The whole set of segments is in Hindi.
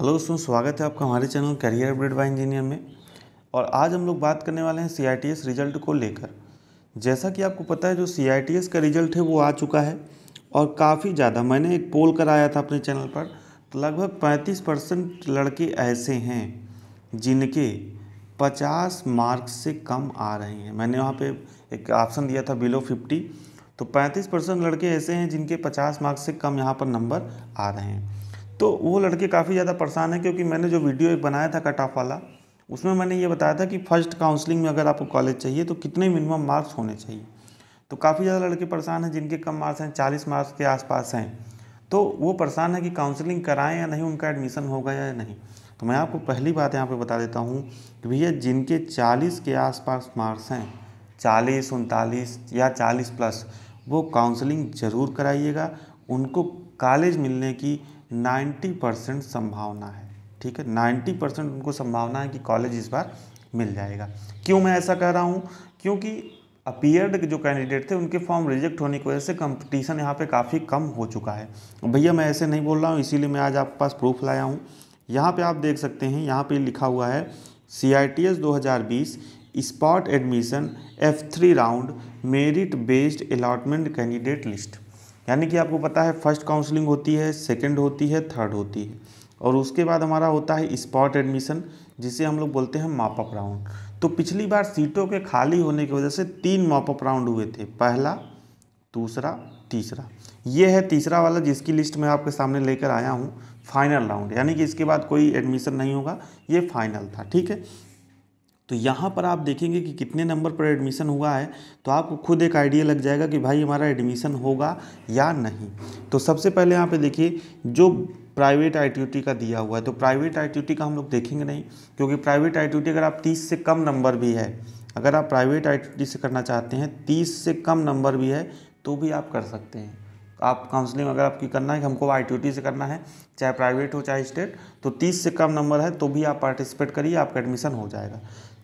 हेलो दोस्तों स्वागत है आपका हमारे channel career update by engineer में और आज हम लोग बात करने वाले हैं सी रिजल्ट को लेकर जैसा कि आपको पता है जो सी का रिजल्ट है वो आ चुका है और काफ़ी ज़्यादा मैंने एक पोल कराया था अपने चैनल पर तो लगभग पैंतीस परसेंट लड़के ऐसे हैं जिनके पचास मार्क्स से कम आ रहे हैं मैंने वहाँ पर एक ऑप्शन दिया था बिलो फिफ्टी तो पैंतीस परसेंट लड़के ऐसे हैं जिनके पचास मार्क्स से कम यहाँ पर नंबर आ रहे हैं तो वो लड़के काफ़ी ज़्यादा परेशान हैं क्योंकि मैंने जो वीडियो एक बनाया था कट ऑफ वाला उसमें मैंने ये बताया था कि फर्स्ट काउंसलिंग में अगर आपको कॉलेज चाहिए तो कितने मिनिमम मार्क्स होने चाहिए तो काफ़ी ज़्यादा लड़के परेशान हैं जिनके कम मार्क्स हैं चालीस मार्क्स के आसपास हैं तो वो परेशान है कि काउंसलिंग कराएं या नहीं उनका एडमिशन होगा या नहीं तो मैं आपको पहली बात यहाँ पे बता देता हूँ कि भैया जिनके 40 के आसपास मार्क्स हैं चालीस उनतालीस या 40 प्लस वो काउंसलिंग ज़रूर कराइएगा उनको कॉलेज मिलने की नाइन्टी परसेंट संभावना है ठीक है नाइन्टी परसेंट उनको संभावना है कि कॉलेज इस बार मिल जाएगा क्यों मैं ऐसा कह रहा हूँ क्योंकि अपियर्ड जो कैंडिडेट थे उनके फॉर्म रिजेक्ट होने की वजह से कंपटीशन यहाँ पे काफ़ी कम हो चुका है भैया मैं ऐसे नहीं बोल रहा हूँ इसीलिए मैं आज आपके पास प्रूफ लाया हूँ यहाँ पे आप देख सकते हैं यहाँ पे लिखा हुआ है सी आई टी एस दो हज़ार बीस spot admission F three round merit based allotment candidate list यानी कि आपको पता है फर्स्ट काउंसलिंग होती है सेकेंड होती है थर्ड होती है और उसके बाद हमारा होता है स्पॉट एडमिशन जिसे हम लोग बोलते हैं मॉपअप राउंड तो पिछली बार सीटों के खाली होने की वजह से तीन मॉपअप राउंड हुए थे पहला दूसरा तीसरा ये है तीसरा वाला जिसकी लिस्ट मैं आपके सामने लेकर आया हूँ फाइनल राउंड यानी कि इसके बाद कोई एडमिशन नहीं होगा ये फाइनल था ठीक है तो यहाँ पर आप देखेंगे कि कितने नंबर पर एडमिशन हुआ है तो आपको खुद एक आइडिया लग जाएगा कि भाई हमारा एडमिशन होगा या नहीं तो सबसे पहले यहाँ पे देखिए जो प्राइवेट आई का दिया हुआ है तो प्राइवेट आई का हम लोग देखेंगे नहीं क्योंकि प्राइवेट आई अगर आप तीस से कम नंबर भी है अगर आप प्राइवेट आई से करना चाहते हैं तीस से कम नंबर भी है तो भी आप कर सकते हैं आप काउंसलिंग अगर आपकी करना है कि हमको आई से करना है चाहे प्राइवेट हो चाहे स्टेट तो 30 से कम नंबर है तो भी आप पार्टिसिपेट करिए आपका एडमिशन हो जाएगा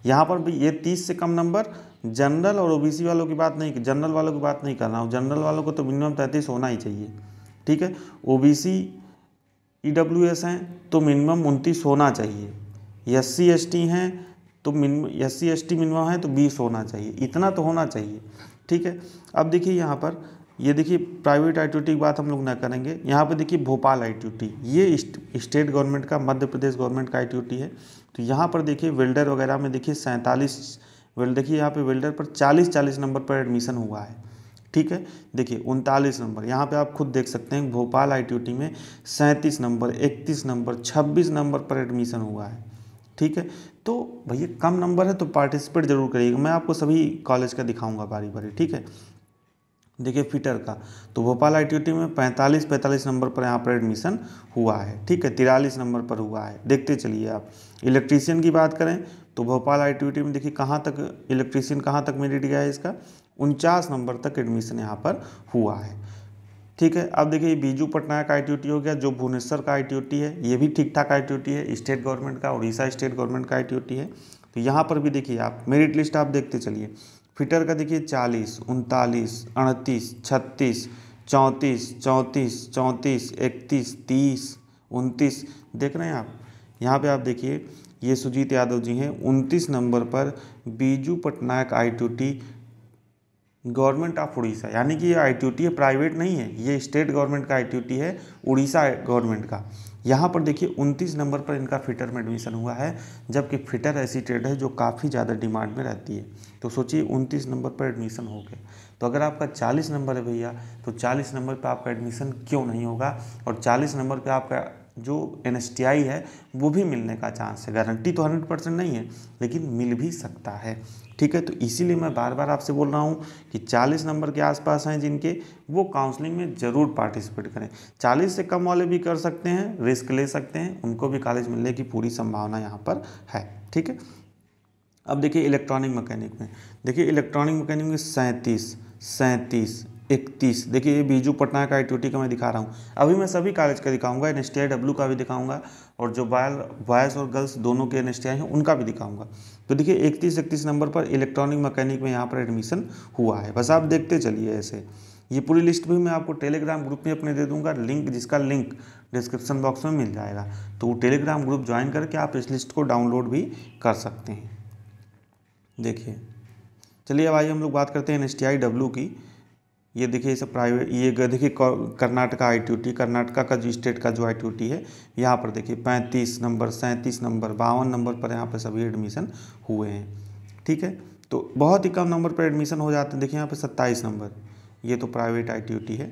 यहाँ पर भी ये तीस से कम नंबर जनरल और ओबीसी वालों की बात नहीं जनरल वालों की बात नहीं कर रहा हूँ जनरल वालों को तो मिनिमम तैंतीस होना ही चाहिए ठीक है ओबीसी ईडब्ल्यू एस हैं तो मिनिमम उनतीस होना चाहिए एस सी एस टी हैं तो minimum S C S T minimum है तो बीस होना चाहिए इतना तो होना चाहिए ठीक है अब देखिए यहाँ पर ये देखिए प्राइवेट आई की बात हम लोग ना करेंगे यहाँ पर देखिए भोपाल आई ये स्टेट गवर्नमेंट का मध्य प्रदेश गवर्नमेंट का आई है तो यहाँ पर देखिए वेल्डर वगैरह में देखिए सैंतालीस वेल्ड देखिए यहाँ पे वेल्डर पर चालीस चालीस नंबर पर एडमिशन हुआ है ठीक है देखिए उनतालीस नंबर यहाँ पे आप खुद देख सकते हैं भोपाल आई में सैंतीस नंबर इकतीस नंबर छब्बीस नंबर पर एडमिशन हुआ है ठीक है तो भैया कम नंबर है तो पार्टिसिपेट जरूर करिएगा मैं आपको सभी कॉलेज का दिखाऊँगा बारी बारी ठीक है देखिए फिटर का तो भोपाल आई में 45 45 नंबर पर यहाँ पर एडमिशन हुआ है ठीक है तिरालीस नंबर पर हुआ है देखते चलिए आप इलेक्ट्रीशियन की बात करें तो भोपाल आई में देखिए कहाँ तक इलेक्ट्रीशियन कहाँ तक मेरिट गया है इसका उनचास नंबर तक एडमिशन यहाँ पर हुआ है ठीक है अब देखिए बीजू पटनायक आई हो गया जो भुवनेश्वर का आई है ये भी ठीक ठाक आई है स्टेट गवर्नमेंट का उड़ीसा स्टेट गवर्नमेंट का आई है तो यहाँ पर भी देखिए आप मेरिट लिस्ट आप देखते चलिए फिटर का देखिए चालीस उनतालीस अड़तीस छत्तीस चौंतीस चौंतीस चौंतीस इकतीस तीस उनतीस देख रहे हैं आप यहाँ पे आप देखिए ये सुजीत यादव जी हैं उनतीस नंबर पर Biju Patnaik I government of Orissa यानी कि ये आई है प्राइवेट नहीं है ये स्टेट गवर्नमेंट का आई है उड़ीसा गवर्नमेंट का यहाँ पर देखिए उनतीस नंबर पर इनका फिटर में एडमिशन हुआ है जबकि फिटर ऐसी ट्रेड है जो काफ़ी ज़्यादा डिमांड में रहती है तो सोचिए उनतीस नंबर पर एडमिशन हो गया तो अगर आपका 40 नंबर है भैया तो 40 नंबर पर आपका एडमिशन क्यों नहीं होगा और 40 नंबर पर आपका जो एन है वो भी मिलने का चांस है गारंटी तो हंड्रेड परसेंट नहीं है लेकिन मिल भी सकता है ठीक है तो इसीलिए मैं बार बार आपसे बोल रहा हूँ कि 40 नंबर के आसपास हैं जिनके वो काउंसलिंग में ज़रूर पार्टिसिपेट करें 40 से कम वाले भी कर सकते हैं रिस्क ले सकते हैं उनको भी कॉलेज मिलने की पूरी संभावना यहाँ पर है ठीक है अब देखिए इलेक्ट्रॉनिक मैकेनिक में देखिए इलेक्ट्रॉनिक मैकेनिक में सैंतीस सैंतीस इकतीस देखिए ये बीजू पटना का आई का मैं दिखा रहा हूँ अभी मैं सभी कॉलेज का दिखाऊंगा एन एस डब्ल्यू का भी दिखाऊंगा और जो बॉयल बॉयज़ और गर्ल्स दोनों के एन एस हैं उनका भी दिखाऊंगा तो देखिए इकतीस इकतीस नंबर पर इलेक्ट्रॉनिक मैकेनिक में यहाँ पर एडमिशन हुआ है बस आप देखते चलिए ऐसे ये पूरी लिस्ट भी मैं आपको टेलीग्राम ग्रुप में अपने दे दूंगा लिंक जिसका लिंक डिस्क्रिप्शन बॉक्स में मिल जाएगा तो वो टेलीग्राम ग्रुप ज्वाइन करके आप इस लिस्ट को डाउनलोड भी कर सकते हैं देखिए चलिए अब आइए हम लोग बात करते हैं एन एस की ये देखिए सब प्राइवेट ये देखिए कर्नाटका आई कर्नाटका का जो स्टेट का जो आई है यहाँ पर देखिए पैंतीस नंबर सैंतीस नंबर बावन नंबर पर यहाँ पर सभी एडमिशन हुए हैं ठीक है तो बहुत ही कम नंबर पर एडमिशन हो जाते हैं देखिए यहाँ पर सत्ताईस नंबर ये तो प्राइवेट आई है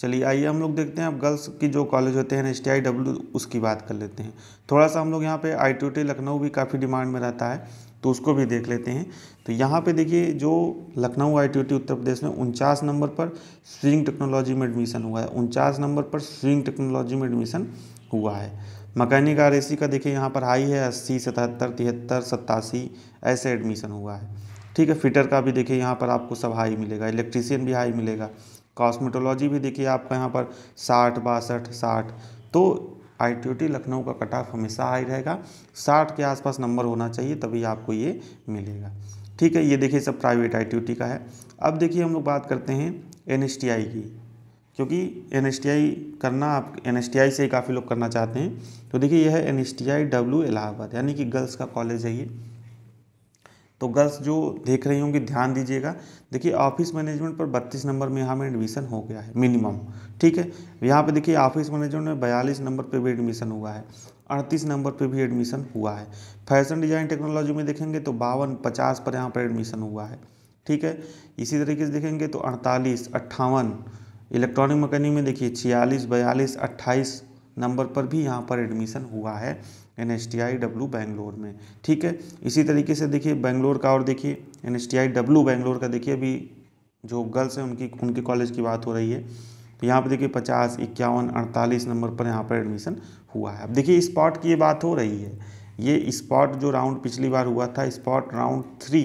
चलिए आइए हम लोग देखते हैं अब गर्ल्स की जो कॉलेज होते हैं आई एस उसकी बात कर लेते हैं थोड़ा सा हम लोग यहाँ पर आई लखनऊ भी काफ़ी डिमांड में रहता है तो उसको भी देख लेते हैं तो यहाँ पे देखिए जो लखनऊ आई उत्तर प्रदेश में उनचास नंबर पर स्विंग टेक्नोलॉजी में एडमिशन हुआ है उनचास नंबर पर स्विंग टेक्नोलॉजी में एडमिशन हुआ है मकैनिक आर का देखिए यहाँ पर हाई है अस्सी सतहत्तर तिहत्तर सत्तासी ऐसे एडमिशन हुआ है ठीक है फिटर का भी देखिए यहाँ पर आपको सब हाई मिलेगा इलेक्ट्रीशियन भी हाई मिलेगा कॉस्मेटोलॉजी भी देखिए आपका यहाँ पर साठ बासठ साठ तो आई लखनऊ का कट ऑफ हमेशा हाई रहेगा साठ के आसपास नंबर होना चाहिए तभी आपको ये मिलेगा ठीक है ये देखिए सब प्राइवेट आई का है अब देखिए हम लोग बात करते हैं एन की क्योंकि एन करना आप एन से ही काफ़ी लोग करना चाहते हैं तो देखिए यह है N S T I W Allahabad यानी कि गर्ल्स का कॉलेज है ये तो गर्ल्स जो देख रही होंगी ध्यान दीजिएगा देखिए ऑफिस मैनेजमेंट पर 32 नंबर में यहाँ में एडमिशन हो गया है मिनिमम ठीक है यहाँ पे देखिए ऑफिस मैनेजमेंट में 42 नंबर पे भी एडमिशन हुआ है 38 नंबर पे भी एडमिशन हुआ है फैशन डिज़ाइन टेक्नोलॉजी में देखेंगे तो बावन पचास पर यहाँ पर एडमिशन हुआ है ठीक है इसी तरीके से देखेंगे तो अड़तालीस अट्ठावन इलेक्ट्रॉनिक मकैनिक में देखिए छियालीस बयालीस अट्ठाईस नंबर पर भी यहाँ पर एडमिशन हुआ है N S T I W Bangalore में ठीक है इसी तरीके से देखिए बैंगलोर का और देखिए N S T I W Bangalore का देखिए अभी जो गर्ल्स हैं उनकी उनके कॉलेज की बात हो रही है तो यहाँ पर देखिए पचास इक्यावन अड़तालीस नंबर पर यहाँ पर एडमिशन हुआ है अब देखिए स्पॉट की ये बात हो रही है ये स्पॉट जो राउंड पिछली बार हुआ था स्पॉट राउंड थ्री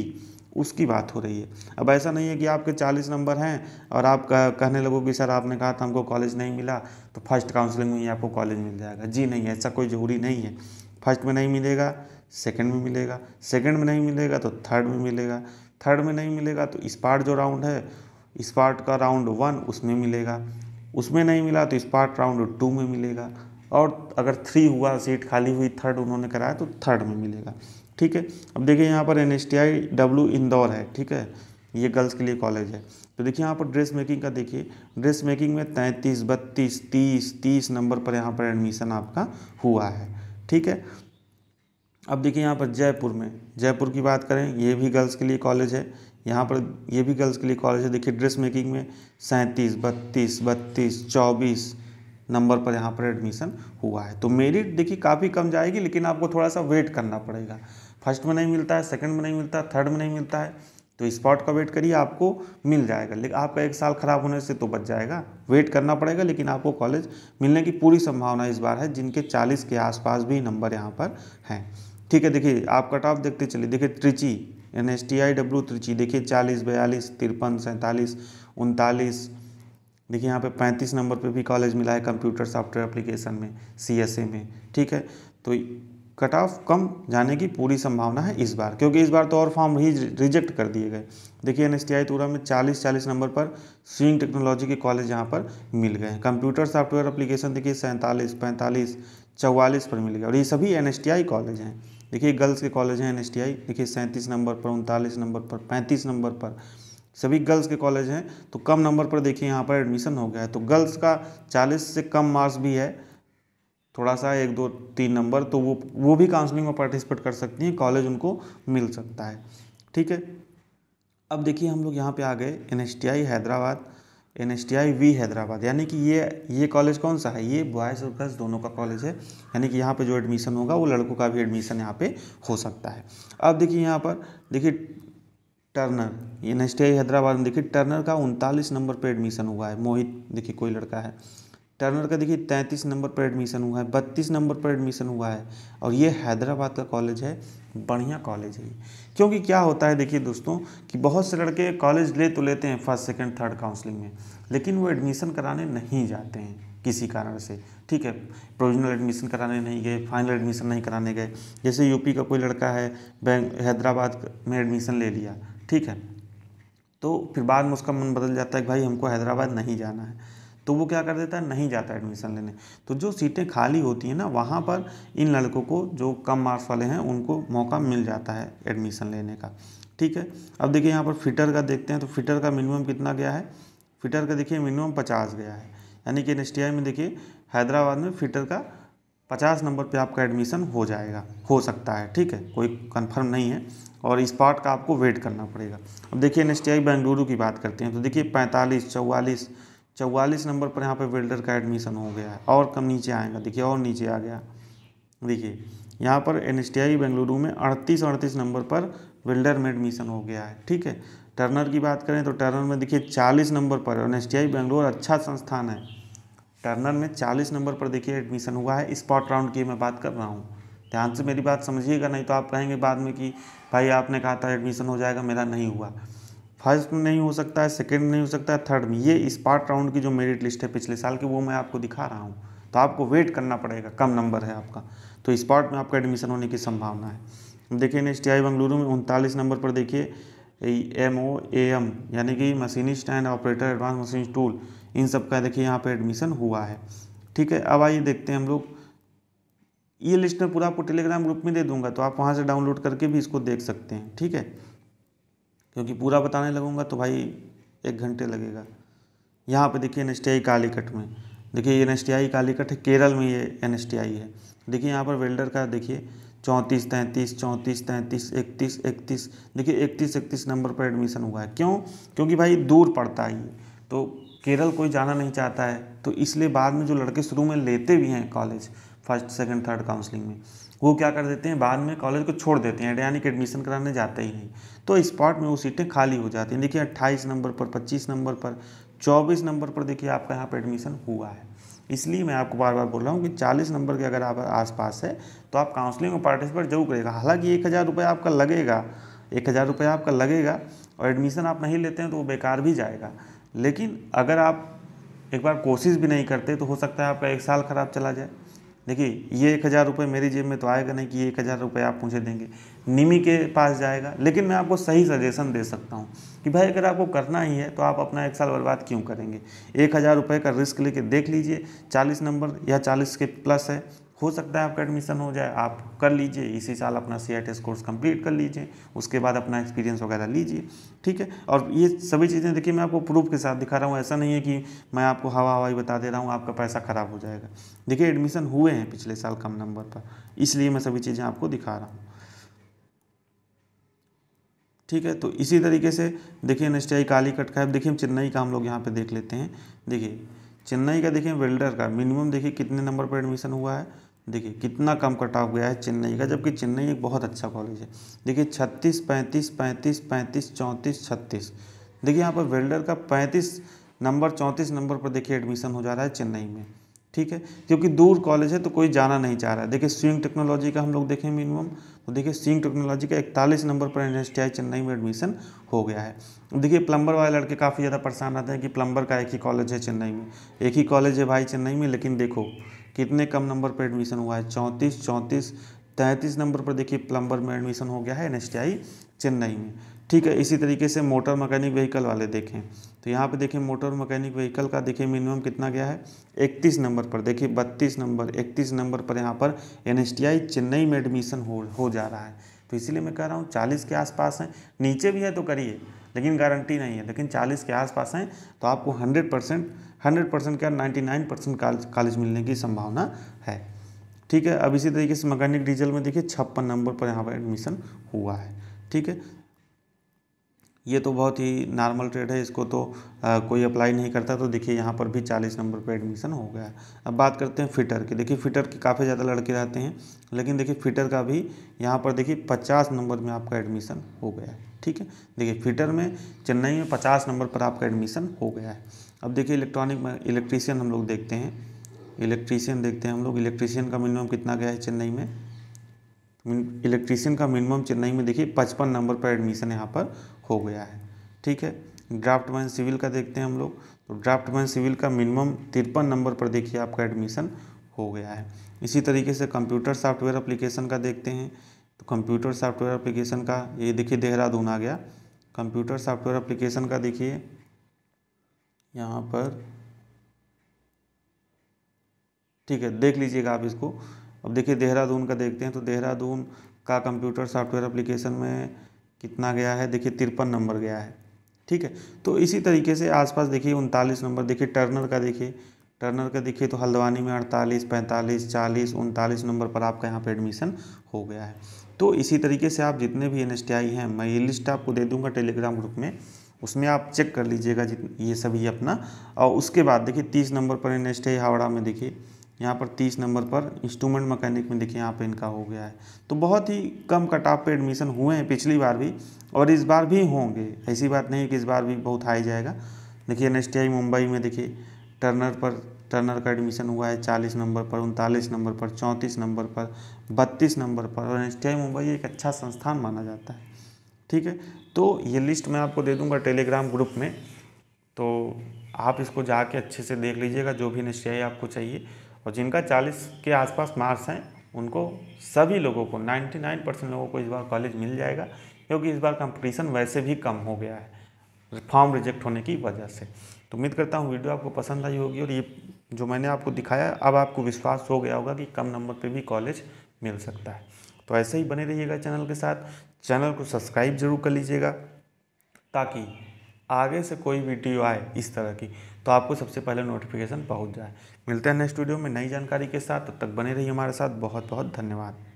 उसकी बात हो रही है अब ऐसा नहीं है कि आपके चालीस नंबर हैं और आप कहने लगो कि सर आपने कहा था हमको कॉलेज नहीं मिला तो फर्स्ट काउंसलिंग में ही आपको कॉलेज मिल जाएगा जी नहीं ऐसा कोई ज़रूरी नहीं है फर्स्ट में नहीं मिलेगा सेकंड में मिलेगा सेकंड में नहीं मिलेगा तो थर्ड में मिलेगा थर्ड में नहीं मिलेगा तो इस पार्ट जो राउंड है इस पार्ट का राउंड वन उसमें मिलेगा उसमें नहीं मिला तो इस पार्ट राउंड टू में मिलेगा और अगर थ्री हुआ सीट खाली हुई थर्ड उन्होंने कराया तो थर्ड में मिलेगा ठीक है अब देखिए यहाँ पर N S T I W Indore है ठीक है ये गर्ल्स के लिए कॉलेज है तो देखिए यहाँ पर ड्रेस मेकिंग का देखिए ड्रेस मेकिंग में तैंतीस बत्तीस तीस तीस नंबर पर यहाँ पर एडमिशन आपका हुआ है ठीक है अब देखिए यहाँ पर जयपुर में जयपुर की बात करें ये भी गर्ल्स के लिए कॉलेज है यहाँ पर ये भी गर्ल्स के लिए कॉलेज है देखिए ड्रेस मेकिंग में सैंतीस बत्तीस बत्तीस चौबीस नंबर पर यहाँ पर एडमिशन हुआ है तो मेरिट देखिए काफ़ी कम जाएगी लेकिन आपको थोड़ा सा वेट करना पड़ेगा फर्स्ट में नहीं मिलता है सेकंड में नहीं मिलता है थर्ड में नहीं मिलता है तो स्पॉट का वेट करिए आपको मिल जाएगा लेकिन आपका एक साल ख़राब होने से तो बच जाएगा वेट करना पड़ेगा लेकिन आपको कॉलेज मिलने की पूरी संभावना इस बार है जिनके 40 के आसपास भी नंबर यहाँ पर हैं ठीक है देखिए आप कट ऑफ देखते चलिए देखिए Trichy N S T I W Trichy देखिए चालीस बयालीस तिरपन सैंतालीस उनतालीस देखिए यहाँ पे पैंतीस नंबर पे भी कॉलेज मिला है कंप्यूटर सॉफ्टवेयर एप्लीकेशन में सी एस ए में ठीक है तो कट ऑफ कम जाने की पूरी संभावना है इस बार क्योंकि इस बार तो और फॉर्म ही रिजेक्ट कर दिए गए देखिए एन एस तुरा में 40 40 नंबर पर स्विंग टेक्नोलॉजी के कॉलेज यहाँ पर मिल गए कंप्यूटर सॉफ्टवेयर अप्लीकेशन देखिए सैंतालीस पैंतालीस चौवालीस पर मिल गए और ये सभी एन कॉलेज हैं देखिए गर्ल्स के कॉलेज हैं एन देखिए सैंतीस नंबर पर उनतालीस नंबर पर पैंतीस नंबर पर सभी गर्ल्स के कॉलेज हैं तो कम नंबर पर देखिए यहाँ पर एडमिशन हो गया है तो गर्ल्स का 40 से कम मार्क्स भी है थोड़ा सा एक दो तीन नंबर तो वो वो भी काउंसलिंग में पार्टिसिपेट कर सकती हैं कॉलेज उनको मिल सकता है ठीक है अब देखिए हम लोग यहाँ पे आ गए N Hyderabad N S T I V Hyderabad यानी कि ये ये कॉलेज कौन सा है ये बॉयज़ और गर्ल्स दोनों का कॉलेज है यानी कि यहाँ पे जो एडमिशन होगा वो लड़कों का भी एडमिशन यहाँ पे हो सकता है अब देखिए यहाँ पर देखिए turner N S T I Hyderabad में देखिए टर्नर का उनतालीस नंबर पे एडमिशन हुआ है मोहित देखिए कोई लड़का है टर्नर का देखिए तैंतीस नंबर पर एडमिशन हुआ है बत्तीस नंबर पर एडमिशन हुआ है और ये हैदराबाद का कॉलेज है बढ़िया कॉलेज है क्योंकि क्या होता है देखिए दोस्तों कि बहुत से लड़के कॉलेज ले तो लेते हैं फर्स्ट सेकंड थर्ड काउंसलिंग में लेकिन वो एडमिशन कराने नहीं जाते हैं किसी कारण से ठीक है प्रोविजनल एडमिशन कराने नहीं गए फाइनल एडमिशन नहीं कराने गए जैसे यूपी का कोई लड़का है बैंक हैदराबाद में एडमिशन ले लिया ठीक है तो फिर बाद में उसका मन बदल जाता है कि भाई हमको हैदराबाद नहीं जाना है तो वो क्या कर देता है नहीं जाता एडमिशन लेने तो जो सीटें खाली होती हैं ना वहाँ पर इन लड़कों को जो कम मार्क्स वाले हैं उनको मौका मिल जाता है एडमिशन लेने का ठीक है अब देखिए यहाँ पर फिटर का देखते हैं तो फिटर का मिनिमम कितना गया है फिटर का देखिए मिनिमम पचास गया है यानी कि एन में देखिए हैदराबाद में फिटर का पचास नंबर पर आपका एडमिशन हो जाएगा हो सकता है ठीक है कोई कन्फर्म नहीं है और इस पार्ट का आपको वेट करना पड़ेगा अब देखिए एन एस बेंगलुरु की बात करते हैं तो देखिए पैंतालीस चौवालीस चौवालीस नंबर पर यहाँ पे वेल्डर का एडमिशन हो गया है और कम नीचे आएगा देखिए और नीचे आ गया देखिए यहाँ पर एन एस बेंगलुरु में अड़तीस अड़तीस नंबर पर वेल्डर में एडमिशन हो गया है ठीक है टर्नर की बात करें तो टर्नर में देखिए चालीस नंबर पर एन एस बेंगलुरु अच्छा संस्थान है टर्नर में चालीस नंबर पर देखिए एडमिशन हुआ है स्पॉट राउंड की मैं बात कर रहा हूँ ध्यान से मेरी बात समझिएगा नहीं तो आप कहेंगे बाद में कि भाई आपने कहा था एडमिशन हो जाएगा मेरा नहीं हुआ फर्स्ट में नहीं हो सकता है सेकेंड में नहीं हो सकता है थर्ड में ये स्पार्ट राउंड की जो मेरिट लिस्ट है पिछले साल की वो मैं आपको दिखा रहा हूँ तो आपको वेट करना पड़ेगा कम नंबर है आपका तो स्पार्ट में आपका एडमिशन होने की संभावना है देखिए एन एस बंगलुरु में उनतालीस नंबर पर देखिए एम ओ ए एम यानी कि machinist and operator advance machine tool इन सब का देखिए यहाँ पर एडमिशन हुआ है ठीक है अब आइए देखते हैं हम लोग ये लिस्ट में पूरा आपको टेलीग्राम ग्रुप में दे दूंगा तो आप वहाँ से डाउनलोड करके भी इसको देख सकते हैं ठीक है क्योंकि पूरा बताने लगूंगा तो भाई एक घंटे लगेगा यहाँ पे देखिए एन एस कालीकट में देखिए एन एस कालीकट है केरल में ये एन एस है देखिए यहाँ पर वेल्डर का देखिए चौंतीस तैंतीस चौंतीस तैंतीस इकतीस इकतीस देखिए इकतीस इकतीस नंबर पर एडमिशन हुआ है क्यों क्योंकि भाई दूर पड़ता है ये तो केरल कोई जाना नहीं चाहता है तो इसलिए बाद में जो लड़के शुरू में लेते भी हैं college first second third counselling में वो क्या कर देते हैं बाद में कॉलेज को छोड़ देते हैं यानी कि एडमिशन कराने जाते ही नहीं तो स्पॉट में वो सीटें खाली हो जाती हैं देखिए अट्ठाईस नंबर पर पच्चीस नंबर पर चौबीस नंबर पर देखिए आपका यहाँ पर एडमिशन हुआ है इसलिए मैं आपको बार बार बोल रहा हूँ कि 40 नंबर के अगर आप आसपास है तो आप काउंसलिंग में पार्टिसिपेट जरूर करेगा हालांकि एक हज़ार रुपये आपका लगेगा एक हज़ार रुपये आपका लगेगा और एडमिशन आप नहीं लेते हैं तो वो बेकार भी जाएगा लेकिन अगर आप एक बार कोशिश भी नहीं करते तो हो सकता है आपका एक साल ख़राब चला जाए देखिए ये एक हज़ार रुपये मेरी जेब में तो आएगा नहीं कि ये एक हज़ार रुपये आप मुझे देंगे निमी के पास जाएगा लेकिन मैं आपको सही सजेशन दे सकता हूँ कि भाई अगर आपको करना ही है तो आप अपना एक साल बर्बाद क्यों करेंगे एक हज़ार रुपये का रिस्क लेके देख लीजिए चालीस नंबर या चालीस के प्लस है हो सकता है आपका एडमिशन हो जाए आप कर लीजिए इसी साल अपना सी आई कोर्स कंप्लीट कर लीजिए उसके बाद अपना एक्सपीरियंस वगैरह लीजिए ठीक है और ये सभी चीज़ें देखिए मैं आपको प्रूफ के साथ दिखा रहा हूँ ऐसा नहीं है कि मैं आपको हवा हवाई बता दे रहा हूँ आपका पैसा ख़राब हो जाएगा देखिए एडमिशन हुए हैं पिछले साल कम नंबर पर इसलिए मैं सभी चीज़ें आपको दिखा रहा हूँ ठीक है तो इसी तरीके से देखिए N S T I Calicut का देखिए चेन्नई का हम लोग यहाँ पे देख लेते हैं देखिए चेन्नई का देखिए वेल्डर का मिनिमम देखिए कितने नंबर पर एडमिशन हुआ है देखिए कितना कम कटाव गया है चेन्नई का जबकि चेन्नई एक बहुत अच्छा कॉलेज है देखिए छत्तीस पैंतीस पैंतीस पैंतीस चौंतीस छत्तीस देखिए यहाँ पर वेल्डर का पैंतीस नंबर चौंतीस नंबर पर देखिए एडमिशन हो जा रहा है चेन्नई में ठीक है क्योंकि दूर कॉलेज है तो कोई जाना नहीं चाह रहा है देखिए स्विंग टेक्नोलॉजी का हम लोग देखें मिनिमम तो देखिए स्विंग टेक्नोलॉजी का इकतालीस नंबर पर एन चेन्नई में एडमिशन हो गया है देखिए प्लम्बर वाले लड़के काफ़ी ज़्यादा परेशान रहते हैं कि प्लम्बर का एक ही कॉलेज है चेन्नई में एक ही कॉलेज है भाई चेन्नई में लेकिन देखो कितने कम नंबर पर एडमिशन हुआ है चौंतीस चौंतीस तैंतीस नंबर पर देखिए प्लम्बर में एडमिशन हो गया है एन चेन्नई में ठीक है इसी तरीके से मोटर मैकेनिक व्हीकल वाले देखें तो यहाँ पे देखिए मोटर मैकेनिक व्हीकल का देखिए मिनिमम कितना गया है 31 नंबर पर देखिए 32 नंबर 31 नंबर पर यहाँ पर एन चेन्नई में एडमिशन हो हो जा रहा है तो इसीलिए मैं कह रहा हूँ चालीस के आसपास हैं नीचे भी है तो करिए लेकिन गारंटी नहीं है लेकिन चालीस के आसपास हैं तो आपको हंड्रेड परसेंट हंड्रेड परसेंट क्या नाइन्टी नाइन परसेंट कॉलेज मिलने की संभावना है ठीक है अब इसी तरीके से मैकेनिक डीजल में देखिए छप्पन नंबर पर यहाँ पर एडमिशन हुआ है ठीक है ये तो बहुत ही नॉर्मल ट्रेड है इसको तो आ, कोई अप्लाई नहीं करता तो देखिए यहाँ पर भी चालीस नंबर पे एडमिशन हो गया है अब बात करते हैं फिटर की देखिए फिटर के काफ़ी ज़्यादा लड़के रहते हैं लेकिन देखिए फिटर का भी यहाँ पर देखिए पचास नंबर में आपका एडमिशन हो गया है ठीक है देखिए फिटर में चेन्नई में पचास नंबर पर आपका एडमिशन हो गया है अब देखिए इलेक्ट्रॉनिक में इलेक्ट्रीशियन हम लोग देखते हैं इलेक्ट्रीशियन देखते हैं हम लोग इलेक्ट्रीशियन का मिनिमम कितना गया है चेन्नई में इलेक्ट्रीशियन का मिनिमम चेन्नई में देखिए पचपन नंबर पर एडमिशन यहाँ पर हो गया है ठीक है ड्राफ्टमैन सिविल का देखते हैं हम लोग तो ड्राफ्टमैन सिविल का मिनिमम तिरपन नंबर पर देखिए आपका एडमिशन हो गया है इसी तरीके से कंप्यूटर सॉफ्टवेयर अप्लीकेशन का देखते हैं तो कंप्यूटर सॉफ्टवेयर अप्लीकेशन का ये देखिए देहरादून आ गया कंप्यूटर सॉफ्टवेयर अप्लीकेशन का देखिए यहाँ पर ठीक है देख लीजिएगा आप इसको अब देखिए देहरादून का देखते हैं तो देहरादून का कंप्यूटर सॉफ्टवेयर एप्लीकेशन में कितना गया है देखिए तिरपन नंबर गया है ठीक है तो इसी तरीके से आसपास देखिए उनतालीस नंबर देखिए टर्नर का देखिए टर्नर का देखिए तो हल्द्वानी में अड़तालीस पैंतालीस चालीस उनतालीस नंबर पर आपका यहाँ पे एडमिशन हो गया है तो इसी तरीके से आप जितने भी एन हैं मैं ये लिस्ट आपको दे दूँगा टेलीग्राम ग्रुप में उसमें आप चेक कर लीजिएगा जित ये सभी अपना और उसके बाद देखिए तीस नंबर पर एन हावड़ा में देखिए यहाँ पर तीस नंबर पर इंस्ट्रूमेंट मैकेनिक में देखिए यहाँ पे इनका हो गया है तो बहुत ही कम कट ऑफ पर एडमिशन हुए हैं पिछली बार भी और इस बार भी होंगे ऐसी बात नहीं कि इस बार भी बहुत हाई जाएगा देखिए एन मुंबई में देखिए टर्नर पर टर्नर का एडमिशन हुआ है चालीस नंबर पर उनतालीस नंबर पर चौंतीस नंबर पर बत्तीस नंबर पर और एन मुंबई एक अच्छा संस्थान माना जाता है ठीक है तो ये लिस्ट मैं आपको दे दूँगा टेलीग्राम ग्रुप में तो आप इसको जाके अच्छे से देख लीजिएगा जो भी एन आपको चाहिए और जिनका 40 के आसपास मार्क्स हैं उनको सभी लोगों को 99 परसेंट लोगों को इस बार कॉलेज मिल जाएगा क्योंकि इस बार कंपटीशन वैसे भी कम हो गया है फॉर्म रिजेक्ट होने की वजह से तो उम्मीद करता हूँ वीडियो आपको पसंद आई होगी और ये जो मैंने आपको दिखाया अब आपको विश्वास हो गया होगा कि कम नंबर पर भी कॉलेज मिल सकता है तो ऐसे ही बने रहिएगा चैनल के साथ चैनल को सब्सक्राइब जरूर कर लीजिएगा ताकि आगे से कोई वीडियो आए इस तरह की तो आपको सबसे पहले नोटिफिकेशन पहुंच जाए मिलते हैं नेक्स्ट वीडियो में नई जानकारी के साथ तब तक बने रहिए हमारे साथ बहुत बहुत धन्यवाद